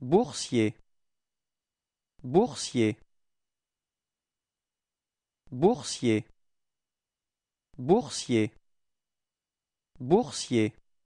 boursier boursier boursier boursier boursier